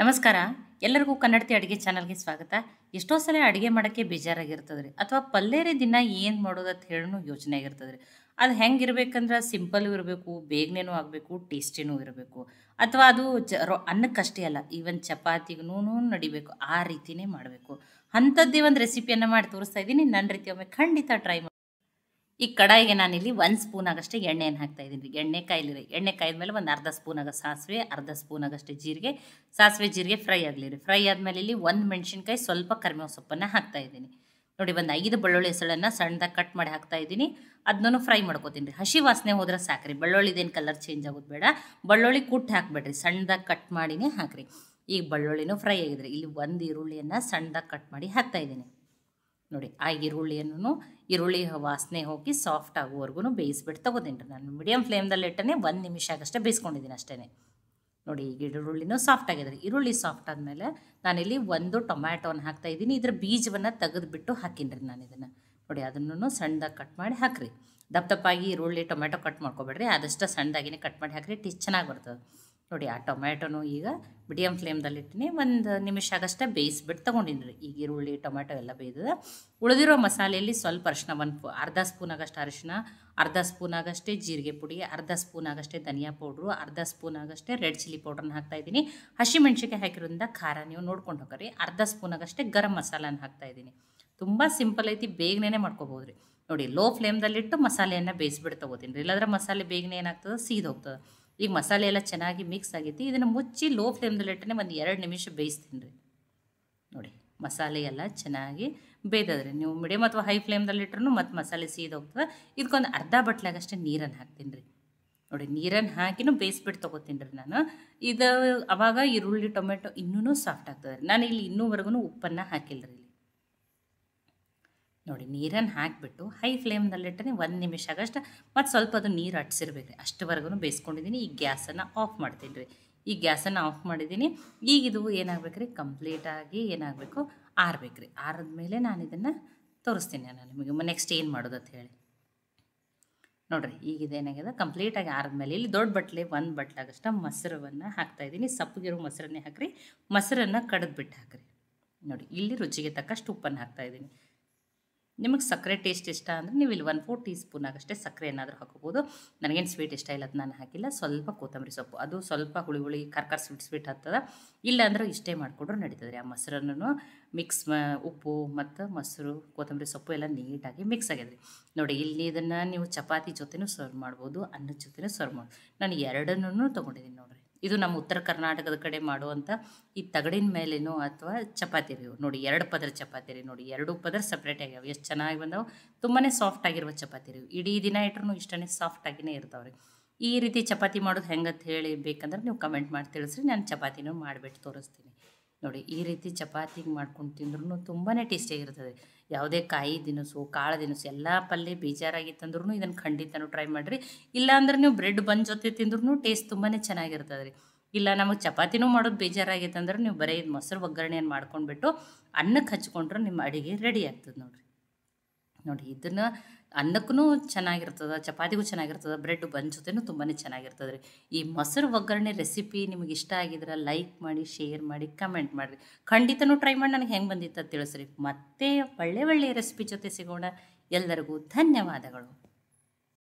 ನಮಸ್ಕಾರ ಎಲ್ಲರಿಗೂ ಕನ್ನಡತಿ ಅಡುಗೆ ಚಾನಲ್ಗೆ ಸ್ವಾಗತ ಎಷ್ಟೋ ಸಲ ಅಡುಗೆ ಮಾಡೋಕ್ಕೆ ಬೇಜಾರಾಗಿರ್ತದೆ ರೀ ಅಥವಾ ಪಲ್ಲೇರಿ ದಿನ ಏನು ಮಾಡೋದು ಅಂತ ಹೇಳೂ ಯೋಚನೆ ಆಗಿರ್ತದೆ ರೀ ಅದು ಹೆಂಗಿರಬೇಕಂದ್ರೆ ಸಿಂಪಲ್ ಇರಬೇಕು ಬೇಗನೇನೂ ಆಗಬೇಕು ಟೇಸ್ಟಿನೂ ಇರಬೇಕು ಅಥವಾ ಅದು ಜ ರೋ ಅನ್ನಕ್ಕಷ್ಟೇ ಅಲ್ಲ ಈವನ್ ಚಪಾತಿಗೂ ನಡಿಬೇಕು ಆ ರೀತಿನೇ ಮಾಡಬೇಕು ಅಂಥದ್ದೇ ಒಂದು ರೆಸಿಪಿಯನ್ನು ಮಾಡಿ ತೋರಿಸ್ತಾ ಇದ್ದೀನಿ ನನ್ನ ರೀತಿ ಒಮ್ಮೆ ಖಂಡಿತ ಟ್ರೈ ಈ ಕಡಾಯಿಗೆ ನಾನಿಲ್ಲಿ ಒಂದು ಸ್ಪೂನ್ ಆಗಷ್ಟೇ ಎಣ್ಣೆಯನ್ನು ಹಾಕ್ತಾ ಇದ್ದೀನಿ ಎಣ್ಣೆ ಕಾಯಿಲಿರಿ ಎಣ್ಣೆ ಕಾಯಿದ ಮೇಲೆ ಒಂದು ಅರ್ಧ ಸ್ಪೂನ್ ಆಗ ಸಾಸಿವೆ ಅರ್ಧ ಸ್ಪೂನ್ ಆಗಷ್ಟೇ ಜೀರಿಗೆ ಸಾಸಿವೆ ಜೀರಿಗೆ ಫ್ರೈ ಆಗಲಿ ರೀ ಫ್ರೈ ಆದಮೇಲೆ ಇಲ್ಲಿ ಒಂದು ಮೆಣಸಿನ್ಕಾಯಿ ಸ್ವಲ್ಪ ಕರಿಮೇವು ಸೊಪ್ಪನ್ನು ಹಾಕ್ತಾ ಇದ್ದೀನಿ ನೋಡಿ ಒಂದು ಐದು ಬೆಳ್ಳುಳ್ಳಿ ಹೆಸಳನ್ನು ಸಣ್ಣದಾಗ ಕಟ್ ಮಾಡಿ ಹಾಕ್ತಾ ಇದ್ದೀನಿ ಅದನ್ನೂ ಫ್ರೈ ಮಾಡ್ಕೋತೀನಿ ರೀ ಹಸಿ ವಾಸನೆ ಹೋದ್ರೆ ಸಾಕ್ರಿ ಬೆಳ್ಳುಳ್ಳಿದೇನು ಕಲರ್ ಚೇಂಜ್ ಆಗೋದು ಬೇಡ ಬೆಳ್ಳುಳ್ಳಿ ಕುಟ್ಟು ಹಾಕ್ಬೇಡ್ರಿ ಸಣ್ಣದಾಗ ಕಟ್ ಮಾಡಿನೇ ಹಾಕ್ರಿ ಈಗ ಬೆಳ್ಳುಳ್ಳಿನೂ ಫ್ರೈ ಆಗಿದ್ರಿ ಇಲ್ಲಿ ಒಂದು ಈರುಳ್ಳಿಯನ್ನು ಸಣ್ಣದಾಗ ಕಟ್ ಮಾಡಿ ಹಾಕ್ತಾ ಇದ್ದೀನಿ ನೋಡಿ ಆ ಈರುಳ್ಳಿಯನ್ನು ಈರುಳ್ಳಿ ವಾಸನೆ ಹೋಗಿ ಸಾಫ್ಟ್ ಆಗುವವರೆಗೂ ಬೇಯಿಸ್ಬಿಟ್ಟು ರೀ ನಾನು ಮೀಡಿಯಮ್ ಫ್ಲೇಮ್ದಲ್ಲಿ ಇಟ್ಟನೆ ಒಂದು ನಿಮಿಷ ಆಗಷ್ಟೇ ಬೇಯಿಸ್ಕೊಂಡಿದ್ದೀನಿ ಅಷ್ಟೇ ನೋಡಿ ಈಗ ಈರುಳ್ಳಿನೂ ಸಾಫ್ಟ್ ಆಗಿದೆ ಈರುಳ್ಳಿ ಸಾಫ್ಟ್ ಆದಮೇಲೆ ನಾನಿಲ್ಲಿ ಒಂದು ಟೊಮ್ಯಾಟೋನ ಇದ್ದೀನಿ ಇದ್ರ ಬೀಜವನ್ನು ತೆಗೆದುಬಿಟ್ಟು ಹಾಕಿನ್ರಿ ನಾನು ಇದನ್ನು ನೋಡಿ ಅದನ್ನು ಸಣ್ಣದಾಗಿ ಕಟ್ ಮಾಡಿ ಹಾಕಿರಿ ದಪ್ಪ ದಪ್ಪಾಗಿ ಈರುಳ್ಳಿ ಟೊಮೆಟೊ ಕಟ್ ಮಾಡ್ಕೊಬೇಡ್ರಿ ಆದಷ್ಟು ಸಣ್ಣದಾಗಿನೇ ಕಟ್ ಮಾಡಿ ಹಾಕಿರಿ ಟಿಚ್ ಚೆನ್ನಾಗಿ ಬರ್ತದೆ ನೋಡಿ ಆ ಟೊಮ್ಯಾಟೊನು ಈಗ ಮೀಡಿಯಮ್ ಫ್ಲೇಮ್ದಲ್ಲಿ ಇಟ್ಟಿನಿ ಒಂದು ನಿಮಿಷ ಆಗಷ್ಟೇ ಬೇಯಿಸ್ಬಿಟ್ಟು ತೊಗೊಂಡಿನಿ ರೀ ಈಗ ಈರುಳ್ಳಿ ಟೊಮ್ಯಾಟೊ ಎಲ್ಲ ಬೇಯ್ದಿದೆ ಉಳಿದಿರೋ ಮಸಾಲೆಯಲ್ಲಿ ಸ್ವಲ್ಪ ಅರಿಶಿನ ಒಂದು ಅರ್ಧ ಸ್ಪೂನ್ ಆಗಷ್ಟು ಅರಿಶಿನ ಅರ್ಧ ಸ್ಪೂನ್ ಆಗಷ್ಟೇ ಜೀರಿಗೆ ಪುಡಿ ಅರ್ಧ ಸ್ಪೂನ್ ಆಗಷ್ಟೇ ಧನಿಯಾ ಪೌಡ್ರು ಅರ್ಧ ಸ್ಪೂನ್ ಆಗಷ್ಟೇ ರೆಡ್ ಚಿಲ್ಲಿ ಪೌಡ್ರನ್ನ ಹಾಕ್ತಾಯಿದ್ದೀನಿ ಹಸಿಮೆಣ್ಸಿಕಾಯಿ ಹಾಕಿರೋದ್ರಿಂದ ಖಾರ ನೀವು ನೋಡ್ಕೊಂಡು ಹೋಗ್ರಿ ಅರ್ಧ ಸ್ಪೂನ್ ಆಗಷ್ಟೇ ಗರಂ ಮಸಾಲನ ಇದ್ದೀನಿ ತುಂಬ ಸಿಂಪಲ್ ಐತಿ ಬೇಗನೆ ಮಾಡ್ಕೋಬೋದು ರೀ ನೋಡಿ ಲೋ ಫ್ಲೇಮ್ದಲ್ಲಿಟ್ಟು ಮಸಾಲೆಯನ್ನು ಬೇಯಿಸ್ಬಿಟ್ಟು ತೊಗೋತೀನಿ ರೀ ಇಲ್ಲಾದ್ರೆ ಮಸಾಲೆ ಬೇಗನೆ ಏನಾಗ್ತದೆ ಹೋಗ್ತದೆ ಈಗ ಮಸಾಲೆ ಎಲ್ಲ ಚೆನ್ನಾಗಿ ಮಿಕ್ಸ್ ಆಗೈತಿ ಇದನ್ನು ಮುಚ್ಚಿ ಲೋ ಫ್ಲೇಮ್ದಲ್ಲಿ ಇಟ್ಟರೆ ಒಂದು ಎರಡು ನಿಮಿಷ ಬೇಯಿಸ್ತೀನಿ ರೀ ನೋಡಿ ಮಸಾಲೆ ಎಲ್ಲ ಚೆನ್ನಾಗಿ ರೀ ನೀವು ಮೀಡಿಯಮ್ ಅಥವಾ ಹೈ ಫ್ಲೇಮ್ದಲ್ಲಿ ಇಟ್ರೂ ಮತ್ತು ಮಸಾಲೆ ಸೀದೋಗ್ತದೆ ಇದಕ್ಕೊಂದು ಅರ್ಧ ಬಟ್ಲಾಗಷ್ಟೇ ನೀರನ್ನು ಹಾಕ್ತೀನಿ ರೀ ನೋಡಿ ನೀರನ್ನು ಹಾಕಿನೂ ಬೇಯಿಸ್ಬಿಟ್ಟು ತೊಗೋತೀನಿ ರೀ ನಾನು ಇದು ಅವಾಗ ಈರುಳ್ಳಿ ಟೊಮೆಟೊ ಇನ್ನೂ ಸಾಫ್ಟ್ ಆಗ್ತದೆ ನಾನು ಇಲ್ಲಿ ಇನ್ನೂವರೆಗೂ ಉಪ್ಪನ್ನು ಹಾಕಿಲ್ಲ ರೀ ನೋಡಿ ನೀರನ್ನು ಹಾಕಿಬಿಟ್ಟು ಹೈ ಫ್ಲೇಮ್ನಲ್ಲಿಟ್ಟರೆ ಒಂದು ನಿಮಿಷ ಆಗಷ್ಟು ಮತ್ತು ಸ್ವಲ್ಪ ಅದು ನೀರು ಅಟ್ಸಿರ್ಬೇಕು ರೀ ಅಷ್ಟವರೆಗೂ ಬೇಯಿಸ್ಕೊಂಡಿದ್ದೀನಿ ಈ ಗ್ಯಾಸನ್ನು ಆಫ್ ಮಾಡ್ತೀನಿ ರೀ ಈ ಗ್ಯಾಸನ್ನು ಆಫ್ ಮಾಡಿದ್ದೀನಿ ಈಗ ಇದು ಏನಾಗಬೇಕು ರೀ ಕಂಪ್ಲೀಟಾಗಿ ಏನಾಗಬೇಕು ಆರಬೇಕು ರೀ ಆರಿದ್ಮೇಲೆ ನಾನು ಇದನ್ನು ತೋರಿಸ್ತೀನಿ ನಾನು ನಿಮಗೆ ನೆಕ್ಸ್ಟ್ ಏನು ಮಾಡೋದು ಅಂತ ಹೇಳಿ ನೋಡಿರಿ ಈಗ ಇದೇನಾಗಿದೆ ಕಂಪ್ಲೀಟಾಗಿ ಆರಿದ್ಮೇಲೆ ಇಲ್ಲಿ ದೊಡ್ಡ ಬಟ್ಲೆ ಒಂದು ಬಟ್ಲಾಗಷ್ಟ ಮೊಸರನ್ನು ಹಾಕ್ತಾಯಿದ್ದೀನಿ ಸಪ್ಪಗಿರೋ ಮೊಸರನ್ನೇ ಹಾಕಿರಿ ಮೊಸರನ್ನು ಕಡಿದ್ಬಿಟ್ಟು ಹಾಕಿರಿ ನೋಡಿ ಇಲ್ಲಿ ರುಚಿಗೆ ತಕ್ಕಷ್ಟು ಉಪ್ಪನ್ನು ಹಾಕ್ತಾಯಿದ್ದೀನಿ ನಿಮಗೆ ಸಕ್ಕರೆ ಟೇಸ್ಟ್ ಇಷ್ಟ ಅಂದರೆ ನೀವು ಇಲ್ಲಿ ಒನ್ ಫೋರ್ ಟೀ ಸ್ಪೂನ್ ಆಗಷ್ಟೇ ಸಕ್ಕರೆ ಏನಾದರೂ ಹಾಕೋಬೋದು ನನಗೇನು ಸ್ವೀಟ್ ಇಷ್ಟ ಇಲ್ಲ ಅದು ನಾನು ಹಾಕಿಲ್ಲ ಸ್ವಲ್ಪ ಕೊತ್ತಂಬರಿ ಸೊಪ್ಪು ಅದು ಸ್ವಲ್ಪ ಹುಳಿ ಹುಳಿ ಕರ್ಕರ್ ಸ್ವೀಟ್ ಸ್ವೀಟ್ ಇಲ್ಲ ಇಲ್ಲಾಂದ್ರೆ ಇಷ್ಟೇ ಮಾಡಿಕೊಂಡ್ರು ನಡೀತದೆ ರೀ ಆ ಮೊಸರನ್ನು ಮಿಕ್ಸ್ ಉಪ್ಪು ಮತ್ತು ಮೊಸರು ಕೊತ್ತಂಬರಿ ಸೊಪ್ಪು ಎಲ್ಲ ನೀಟಾಗಿ ಮಿಕ್ಸ್ ಆಗಿದೆ ರೀ ನೋಡಿ ಇಲ್ಲಿ ಇದನ್ನು ನೀವು ಚಪಾತಿ ಜೊತೆನೂ ಸರ್ವ್ ಮಾಡ್ಬೋದು ಅನ್ನದ ಜೊತೆನೂ ಸರ್ವ್ ಮಾಡ್ಬೋದು ನಾನು ಎರಡನ್ನೂ ತೊಗೊಂಡಿದ್ದೀನಿ ನೋಡಿರಿ ಇದು ನಮ್ಮ ಉತ್ತರ ಕರ್ನಾಟಕದ ಕಡೆ ಮಾಡುವಂಥ ಈ ತಗಡಿನ ಮೇಲೇನೋ ಅಥವಾ ಚಪಾತಿ ರೀ ನೋಡಿ ಎರಡು ಪದರ ಚಪಾತಿ ರೀ ನೋಡಿ ಎರಡು ಪದರ ಸಪ್ರೇಟ್ ಆಗ್ಯಾವೆ ಎಷ್ಟು ಚೆನ್ನಾಗಿ ಬಂದವು ತುಂಬಾ ಸಾಫ್ಟ್ ಆಗಿರುವ ಚಪಾತಿ ರೀ ಇಡೀ ದಿನ ಇಟ್ರೂ ಇಷ್ಟನೇ ಸಾಫ್ಟ್ ಆಗಿನೇ ಇರ್ತಾವೆ ರೀ ಈ ರೀತಿ ಚಪಾತಿ ಮಾಡೋದು ಹೆಂಗಂತ ಹೇಳಿ ಬೇಕಂದ್ರೆ ನೀವು ಕಮೆಂಟ್ ಮಾಡಿ ತಿಳಿಸ್ರಿ ನಾನು ಚಪಾತಿನೂ ಮಾಡಿಬಿಟ್ಟು ತೋರಿಸ್ತೀನಿ ನೋಡಿ ಈ ರೀತಿ ಚಪಾತಿಗೆ ಮಾಡ್ಕೊಂಡು ತಿಂದ್ರೂ ತುಂಬಾ ಟೇಸ್ಟಿಯಾಗಿರ್ತದೆ ಯಾವುದೇ ಕಾಯಿ ದಿನಸು ಕಾಳು ದಿನಸು ಎಲ್ಲ ಪಲ್ಯ ಬೇಜಾರಾಗಿತ್ತಂದ್ರೂ ಇದನ್ನು ಖಂಡಿತನೂ ಟ್ರೈ ಮಾಡಿರಿ ಇಲ್ಲಾಂದ್ರೆ ನೀವು ಬ್ರೆಡ್ ಬನ್ ಜೊತೆ ತಿಂದ್ರೂ ಟೇಸ್ಟ್ ತುಂಬಾ ಚೆನ್ನಾಗಿರ್ತದೆ ರೀ ಇಲ್ಲ ನಮಗೆ ಚಪಾತಿನೂ ಮಾಡೋದು ಬೇಜಾರಾಗಿತ್ತಂದ್ರೆ ನೀವು ಬರೀ ಮೊಸರು ಒಗ್ಗರಣೆಯನ್ನು ಮಾಡ್ಕೊಂಡ್ಬಿಟ್ಟು ಅನ್ನಕ್ಕೆ ಹಚ್ಕೊಂಡ್ರೆ ನಿಮ್ಮ ಅಡುಗೆ ರೆಡಿ ಆಗ್ತದೆ ನೋಡಿರಿ ನೋಡಿ ಇದನ್ನು ಅನ್ನಕ್ಕೂ ಚೆನ್ನಾಗಿರ್ತದೆ ಚಪಾತಿಗೂ ಚೆನ್ನಾಗಿರ್ತದೆ ಬ್ರೆಡ್ ಬನ್ ಜೊತೆನೂ ತುಂಬಾ ಚೆನ್ನಾಗಿರ್ತದೆ ರೀ ಈ ಮೊಸರು ಒಗ್ಗರಣೆ ರೆಸಿಪಿ ನಿಮ್ಗೆ ಇಷ್ಟ ಆಗಿದ್ರೆ ಲೈಕ್ ಮಾಡಿ ಶೇರ್ ಮಾಡಿ ಕಮೆಂಟ್ ಮಾಡಿರಿ ಖಂಡಿತನೂ ಟ್ರೈ ಮಾಡಿ ನನಗೆ ಹೆಂಗೆ ಬಂದಿತ್ತು ಅಂತ ತಿಳಿಸ್ರಿ ಮತ್ತೆ ಒಳ್ಳೆ ಒಳ್ಳೆಯ ರೆಸಿಪಿ ಜೊತೆ ಸಿಗೋಣ ಎಲ್ಲರಿಗೂ ಧನ್ಯವಾದಗಳು